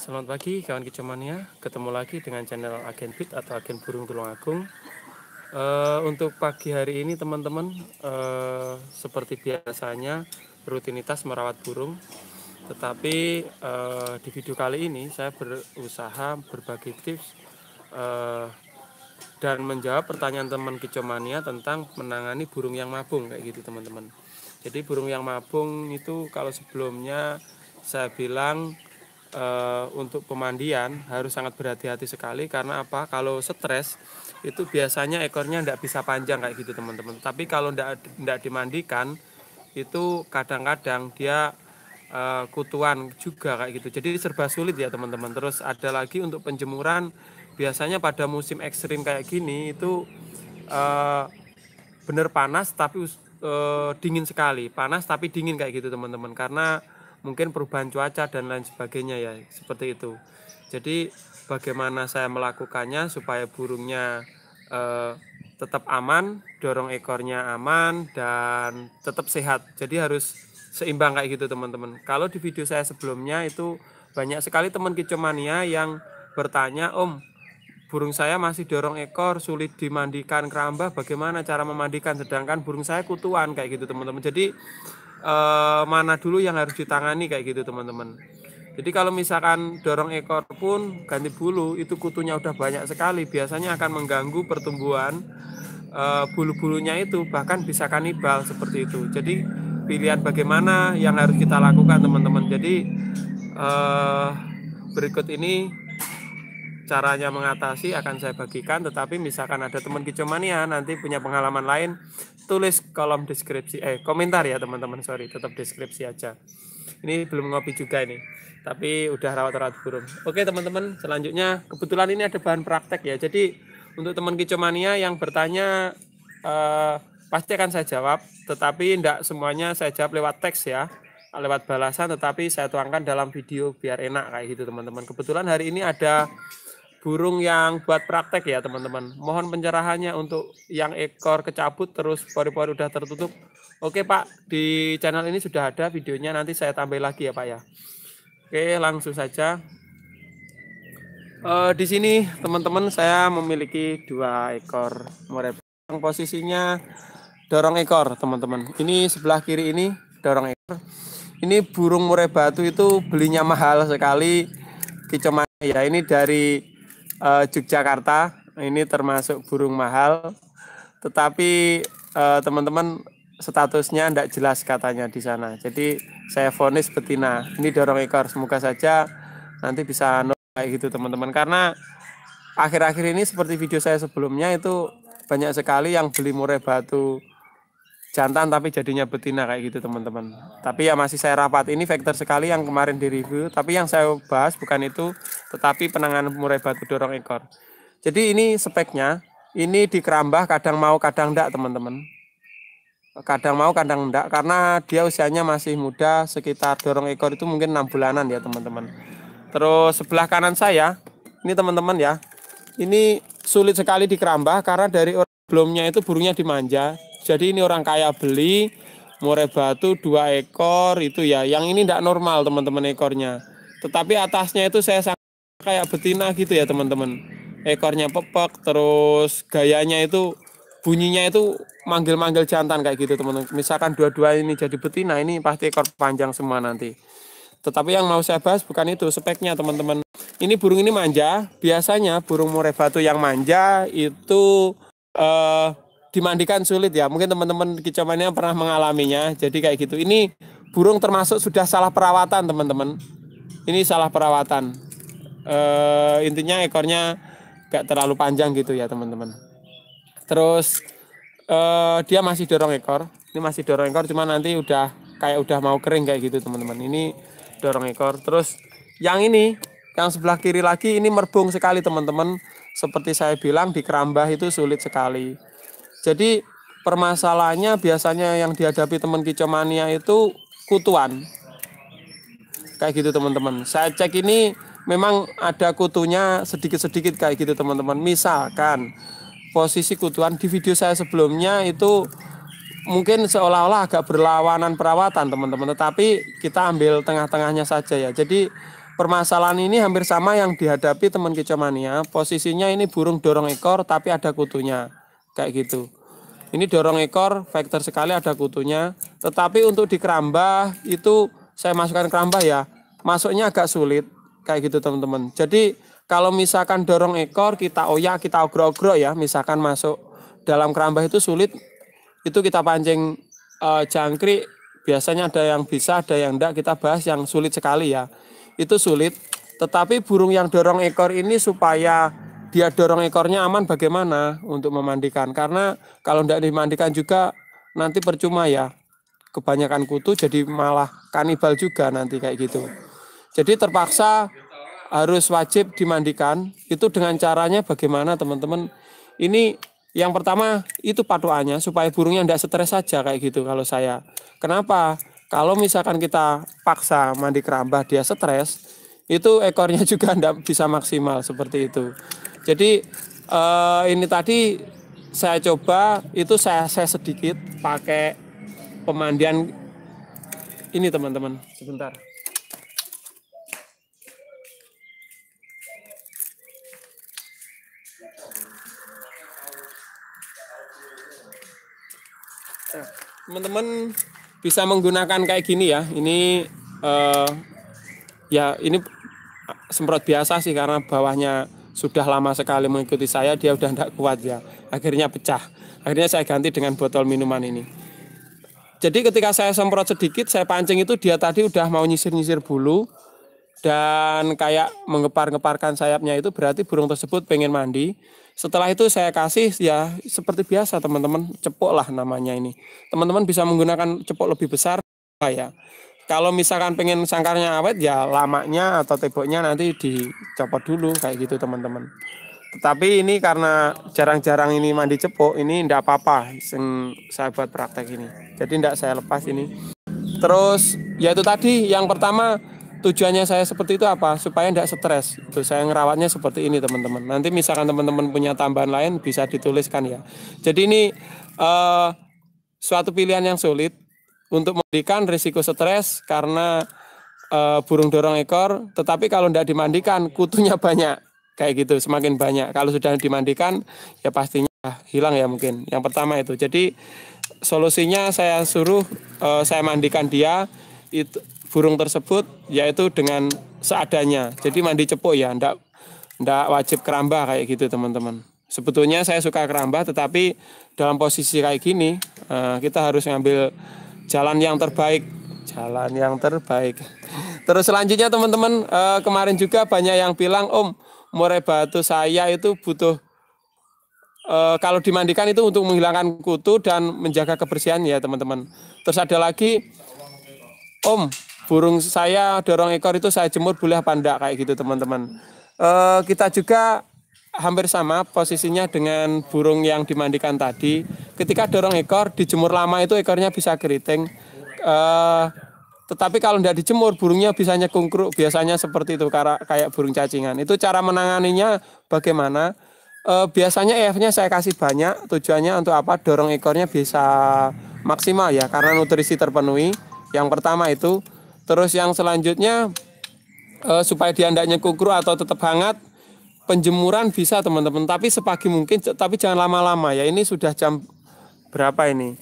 Selamat pagi kawan kicomania, ketemu lagi dengan channel Agen Beat atau Agen Burung Tulung Agung. Eh, untuk pagi hari ini teman-teman uh, seperti biasanya rutinitas merawat burung, tetapi uh, di video kali ini saya berusaha berbagi tips uh, dan menjawab pertanyaan teman kicomania tentang menangani burung yang mabung kayak gitu teman-teman. Jadi burung yang mabung itu kalau sebelumnya saya bilang e, untuk pemandian harus sangat berhati-hati sekali karena apa? Kalau stres itu biasanya ekornya tidak bisa panjang kayak gitu teman-teman. Tapi kalau tidak dimandikan itu kadang-kadang dia e, kutuan juga kayak gitu. Jadi serba sulit ya teman-teman. Terus ada lagi untuk penjemuran biasanya pada musim ekstrim kayak gini itu e, eh, bener panas tapi e, dingin sekali. Panas tapi dingin kayak gitu teman-teman karena mungkin perubahan cuaca dan lain sebagainya ya seperti itu jadi bagaimana saya melakukannya supaya burungnya eh, tetap aman dorong ekornya aman dan tetap sehat jadi harus seimbang kayak gitu teman-teman kalau di video saya sebelumnya itu banyak sekali teman kicomania yang bertanya om burung saya masih dorong ekor sulit dimandikan keramba bagaimana cara memandikan sedangkan burung saya kutuan kayak gitu teman-teman jadi eh, mana dulu yang harus ditangani kayak gitu teman-teman. Jadi kalau misalkan dorong ekor pun ganti bulu itu kutunya udah banyak sekali biasanya akan mengganggu pertumbuhan eh, bulu-bulunya itu bahkan bisa kanibal seperti itu. Jadi pilihan bagaimana yang harus kita lakukan teman-teman. Jadi eh, berikut ini caranya mengatasi akan saya bagikan tetapi misalkan ada teman kicomania nanti punya pengalaman lain tulis kolom deskripsi eh komentar ya teman-teman sorry tetap deskripsi aja ini belum ngopi juga ini tapi udah rawat-rawat burung oke teman-teman selanjutnya kebetulan ini ada bahan praktek ya jadi untuk teman kicomania yang bertanya eh, pasti akan saya jawab tetapi tidak semuanya saya jawab lewat teks ya lewat balasan tetapi saya tuangkan dalam video biar enak kayak gitu teman-teman. Kebetulan hari ini ada burung yang buat praktek ya teman-teman. Mohon pencerahannya untuk yang ekor kecabut terus pori-pori udah tertutup. Oke Pak, di channel ini sudah ada videonya nanti saya tambah lagi ya Pak ya. Oke langsung saja. E, di sini teman-teman saya memiliki dua ekor murai yang posisinya dorong ekor teman-teman. Ini sebelah kiri ini dorong ekor. Ini burung murai batu itu belinya mahal sekali Kicau ya ini dari uh, Yogyakarta ini termasuk burung mahal, tetapi eh, teman-teman uh, statusnya tidak jelas katanya di sana. Jadi saya vonis betina. Ini dorong ekor. Semoga saja nanti bisa kayak gitu teman-teman. Karena akhir-akhir ini seperti video saya sebelumnya itu banyak sekali yang beli murai batu jantan tapi jadinya betina kayak gitu teman-teman. Tapi ya masih saya rapat ini faktor sekali yang kemarin di review, tapi yang saya bahas bukan itu, tetapi penanganan murai batu dorong ekor. Jadi ini speknya, ini di kerambah kadang mau kadang enggak teman-teman. Kadang mau kadang enggak karena dia usianya masih muda, sekitar dorong ekor itu mungkin enam bulanan ya teman-teman. Terus sebelah kanan saya, ini teman-teman ya, ini sulit sekali di kerambah karena dari sebelumnya itu burungnya dimanja, jadi ini orang kaya beli murai batu dua ekor itu ya. Yang ini tidak normal teman-teman ekornya. Tetapi atasnya itu saya sangat kayak betina gitu ya teman-teman. Ekornya pepek terus gayanya itu bunyinya itu manggil-manggil jantan kayak gitu teman-teman. Misalkan dua-dua ini jadi betina ini pasti ekor panjang semua nanti. Tetapi yang mau saya bahas bukan itu speknya teman-teman. Ini burung ini manja. Biasanya burung murai batu yang manja itu eh, dimandikan sulit ya. Mungkin teman-teman kicamannya pernah mengalaminya. Jadi kayak gitu. Ini burung termasuk sudah salah perawatan, teman-teman. Ini salah perawatan. E, intinya ekornya gak terlalu panjang gitu ya, teman-teman. Terus e, dia masih dorong ekor. Ini masih dorong ekor, cuma nanti udah kayak udah mau kering kayak gitu, teman-teman. Ini dorong ekor. Terus yang ini, yang sebelah kiri lagi ini merbung sekali, teman-teman seperti saya bilang di kerambah itu sulit sekali. Jadi permasalahannya biasanya yang dihadapi teman kicomania itu kutuan. Kayak gitu teman-teman. Saya cek ini memang ada kutunya sedikit-sedikit kayak gitu teman-teman. Misalkan posisi kutuan di video saya sebelumnya itu mungkin seolah-olah agak berlawanan perawatan teman-teman. Tetapi kita ambil tengah-tengahnya saja ya. Jadi permasalahan ini hampir sama yang dihadapi teman kicomania. Posisinya ini burung dorong ekor tapi ada kutunya kayak gitu. Ini dorong ekor, vektor sekali ada kutunya. Tetapi untuk di keramba itu saya masukkan keramba ya, masuknya agak sulit kayak gitu teman-teman. Jadi kalau misalkan dorong ekor kita oyak, kita ogro-ogro ya, misalkan masuk dalam keramba itu sulit, itu kita pancing e, jangkrik. Biasanya ada yang bisa, ada yang enggak. Kita bahas yang sulit sekali ya. Itu sulit. Tetapi burung yang dorong ekor ini supaya dia dorong ekornya aman bagaimana untuk memandikan? Karena kalau tidak dimandikan juga nanti percuma ya. Kebanyakan kutu jadi malah kanibal juga nanti kayak gitu. Jadi terpaksa harus wajib dimandikan. Itu dengan caranya bagaimana teman-teman? Ini yang pertama itu patuannya supaya burungnya tidak stres saja kayak gitu kalau saya. Kenapa? Kalau misalkan kita paksa mandi keramba dia stres, itu ekornya juga tidak bisa maksimal seperti itu. Jadi uh, ini tadi saya coba itu saya saya sedikit pakai pemandian ini teman-teman sebentar. Nah, teman-teman bisa menggunakan kayak gini ya. Ini uh, ya ini semprot biasa sih karena bawahnya sudah lama sekali mengikuti saya dia udah tidak kuat ya akhirnya pecah akhirnya saya ganti dengan botol minuman ini jadi ketika saya semprot sedikit saya pancing itu dia tadi udah mau nyisir-nyisir bulu dan kayak mengepar-ngeparkan sayapnya itu berarti burung tersebut pengen mandi setelah itu saya kasih ya seperti biasa teman-teman cepok lah namanya ini teman-teman bisa menggunakan cepuk lebih besar ya kalau misalkan pengen sangkarnya awet ya lamanya atau teboknya nanti dicopot dulu kayak gitu teman-teman. Tetapi ini karena jarang-jarang ini mandi cepuk, ini tidak apa-apa yang saya buat praktek ini. Jadi tidak saya lepas ini. Terus yaitu tadi yang pertama tujuannya saya seperti itu apa? Supaya tidak stres. Itu saya ngerawatnya seperti ini teman-teman. Nanti misalkan teman-teman punya tambahan lain bisa dituliskan ya. Jadi ini uh, suatu pilihan yang sulit untuk memberikan risiko stres karena uh, burung dorong ekor, tetapi kalau tidak dimandikan kutunya banyak kayak gitu semakin banyak. Kalau sudah dimandikan ya pastinya hilang ya mungkin. Yang pertama itu. Jadi solusinya saya suruh uh, saya mandikan dia itu burung tersebut yaitu dengan seadanya. Jadi mandi cepuk ya, ndak ndak wajib keramba kayak gitu teman-teman. Sebetulnya saya suka keramba tetapi dalam posisi kayak gini uh, kita harus ngambil jalan yang terbaik jalan yang terbaik terus selanjutnya teman-teman uh, kemarin juga banyak yang bilang om murai batu saya itu butuh eh, kalau dimandikan itu untuk menghilangkan kutu dan menjaga kebersihan ya teman-teman terus ada lagi om burung saya dorong ekor itu saya jemur boleh apa enggak kayak gitu teman-teman eh, kita juga hampir sama posisinya dengan burung yang dimandikan tadi. Ketika dorong ekor, dijemur lama itu ekornya bisa keriting. Uh, tetapi kalau tidak dijemur, burungnya bisa nyekungkruk. Biasanya seperti itu, kayak burung cacingan. Itu cara menanganinya bagaimana? Uh, biasanya EF-nya saya kasih banyak. Tujuannya untuk apa? Dorong ekornya bisa maksimal ya, karena nutrisi terpenuhi. Yang pertama itu. Terus yang selanjutnya, uh, supaya dia tidak nyekungkruk atau tetap hangat, penjemuran bisa teman-teman tapi sepagi mungkin tapi jangan lama-lama ya ini sudah jam berapa ini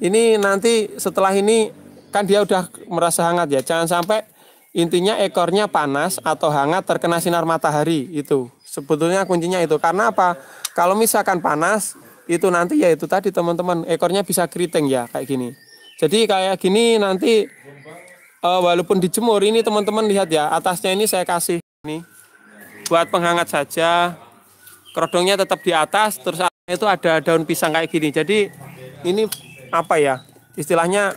ini nanti setelah ini kan dia udah merasa hangat ya jangan sampai intinya ekornya panas atau hangat terkena sinar matahari itu sebetulnya kuncinya itu karena apa kalau misalkan panas itu nanti ya itu tadi teman-teman ekornya bisa keriting ya kayak gini jadi kayak gini nanti eh, walaupun dijemur ini teman-teman lihat ya atasnya ini saya kasih nih buat penghangat saja. Kerodongnya tetap di atas, terus itu ada daun pisang kayak gini. Jadi ini apa ya? Istilahnya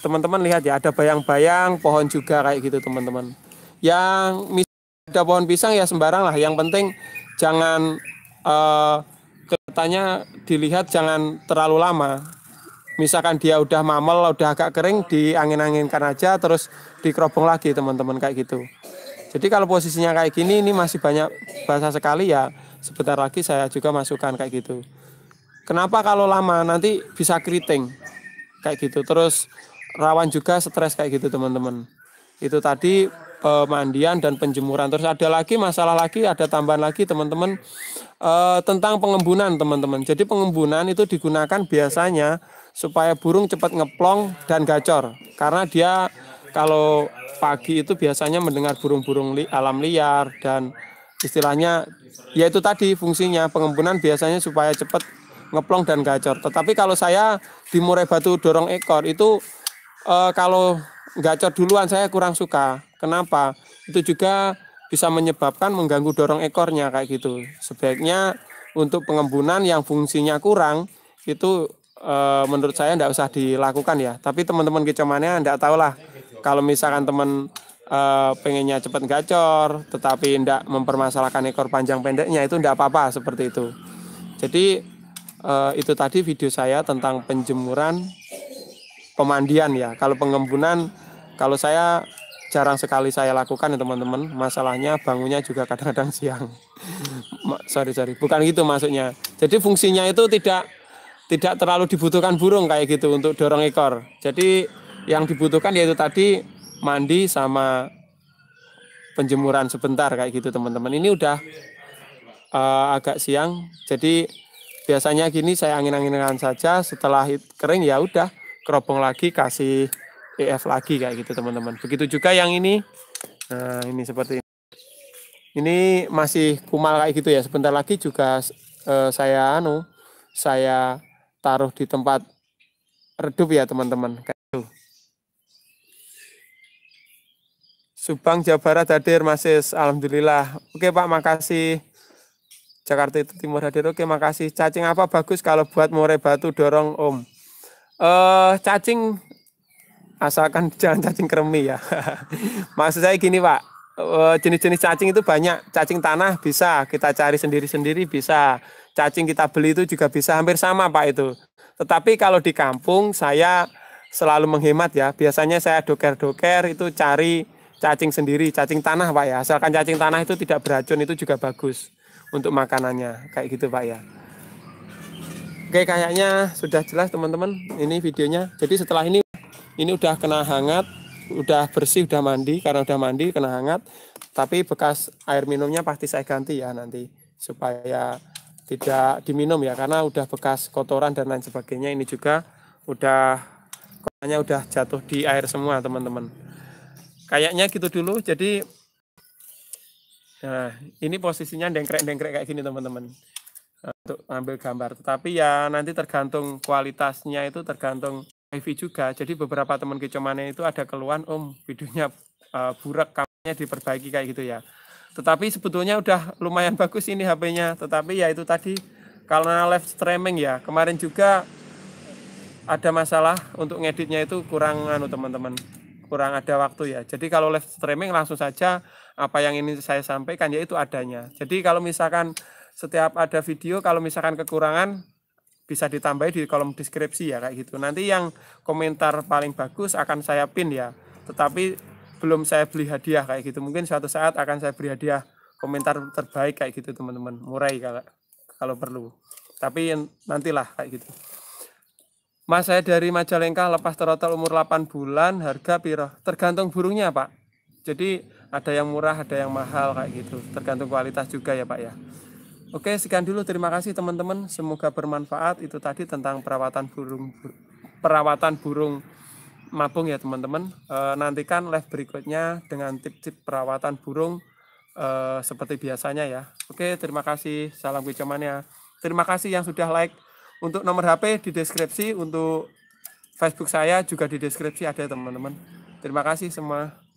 teman-teman lihat ya, ada bayang-bayang pohon juga kayak gitu teman-teman. Yang ada pohon pisang ya sembarang lah. Yang penting jangan uh, kelihatannya dilihat jangan terlalu lama. Misalkan dia udah mamel, udah agak kering, diangin-anginkan aja, terus dikerobong lagi teman-teman kayak gitu. Jadi kalau posisinya kayak gini ini masih banyak basah sekali ya sebentar lagi saya juga masukkan kayak gitu. Kenapa kalau lama nanti bisa keriting kayak gitu. Terus rawan juga stres kayak gitu teman-teman. Itu tadi pemandian dan penjemuran. Terus ada lagi masalah lagi ada tambahan lagi teman-teman eh, tentang pengembunan teman-teman. Jadi pengembunan itu digunakan biasanya supaya burung cepat ngeplong dan gacor karena dia kalau pagi itu biasanya mendengar burung-burung li, alam liar dan istilahnya yaitu tadi fungsinya pengembunan biasanya supaya cepat ngeplong dan gacor. Tetapi kalau saya di Murai Batu dorong ekor itu e, kalau gacor duluan saya kurang suka. Kenapa? Itu juga bisa menyebabkan mengganggu dorong ekornya kayak gitu. Sebaiknya untuk pengembunan yang fungsinya kurang itu e, menurut saya tidak usah dilakukan ya. Tapi teman-teman kecamannya tidak tahu lah kalau misalkan teman uh, eh, pengennya cepat gacor tetapi tidak mempermasalahkan ekor panjang pendeknya itu tidak apa-apa seperti itu jadi uh, itu tadi video saya tentang penjemuran pemandian ya kalau pengembunan kalau saya jarang sekali saya lakukan ya teman-teman masalahnya bangunnya juga kadang-kadang siang sorry sorry bukan gitu maksudnya jadi fungsinya itu tidak tidak terlalu dibutuhkan burung kayak gitu untuk dorong ekor jadi yang dibutuhkan yaitu tadi mandi sama penjemuran sebentar kayak gitu teman-teman. Ini udah uh, agak siang, jadi biasanya gini saya angin-anginan saja. Setelah kering ya udah kerobong lagi kasih EF lagi kayak gitu teman-teman. Begitu juga yang ini, nah ini seperti ini. Ini masih kumal kayak gitu ya. Sebentar lagi juga uh, saya anu saya taruh di tempat redup ya teman-teman kayak gitu. Subang, Jawa Barat hadir Masis. Alhamdulillah. Oke Pak, makasih. Jakarta itu Timur hadir. Oke, makasih. Cacing apa bagus kalau buat murai batu dorong Om? Eh, cacing asalkan jangan cacing kremi ya. Maksud saya gini Pak, eh, jenis-jenis cacing itu banyak. Cacing tanah bisa kita cari sendiri-sendiri bisa. Cacing kita beli itu juga bisa hampir sama Pak itu. Tetapi kalau di kampung saya selalu menghemat ya. Biasanya saya doker-doker itu cari cacing sendiri, cacing tanah Pak ya. Asalkan cacing tanah itu tidak beracun itu juga bagus untuk makanannya. Kayak gitu Pak ya. Oke, kayaknya sudah jelas teman-teman ini videonya. Jadi setelah ini ini udah kena hangat, udah bersih, udah mandi karena udah mandi kena hangat. Tapi bekas air minumnya pasti saya ganti ya nanti supaya tidak diminum ya karena udah bekas kotoran dan lain sebagainya. Ini juga udah kotorannya udah jatuh di air semua, teman-teman. Kayaknya gitu dulu. Jadi nah, ini posisinya dengkrek-dengkrek kayak gini teman-teman eh, untuk ambil gambar. Tetapi ya nanti tergantung kualitasnya itu tergantung wifi juga. Jadi beberapa teman kecomannya itu ada keluhan, om videonya uh, eh, burak, kameranya diperbaiki kayak gitu ya. Tetapi sebetulnya udah lumayan bagus ini HP-nya. Tetapi ya itu tadi karena live streaming ya. Kemarin juga ada masalah untuk ngeditnya itu kurang anu teman-teman kurang ada waktu ya. Jadi kalau live streaming langsung saja apa yang ini saya sampaikan yaitu adanya. Jadi kalau misalkan setiap ada video kalau misalkan kekurangan bisa ditambahi di kolom deskripsi ya kayak gitu. Nanti yang komentar paling bagus akan saya pin ya. Tetapi belum saya beli hadiah kayak gitu. Mungkin suatu saat akan saya beri hadiah komentar terbaik kayak gitu teman-teman. Murai kalau kalau perlu. Tapi nantilah kayak gitu. Mas saya dari Majalengka lepas terotel umur 8 bulan, harga piro? Tergantung burungnya, Pak. Jadi ada yang murah, ada yang mahal kayak gitu. Tergantung kualitas juga ya, Pak ya. Oke, sekian dulu. Terima kasih teman-teman. Semoga bermanfaat. Itu tadi tentang perawatan burung perawatan burung mabung ya, teman-teman. E, nantikan live berikutnya dengan tip-tip perawatan burung e, seperti biasanya ya. Oke, terima kasih. Salam kecamannya. Terima kasih yang sudah like untuk nomor HP di deskripsi, untuk Facebook saya juga di deskripsi ada teman-teman. Terima kasih semua.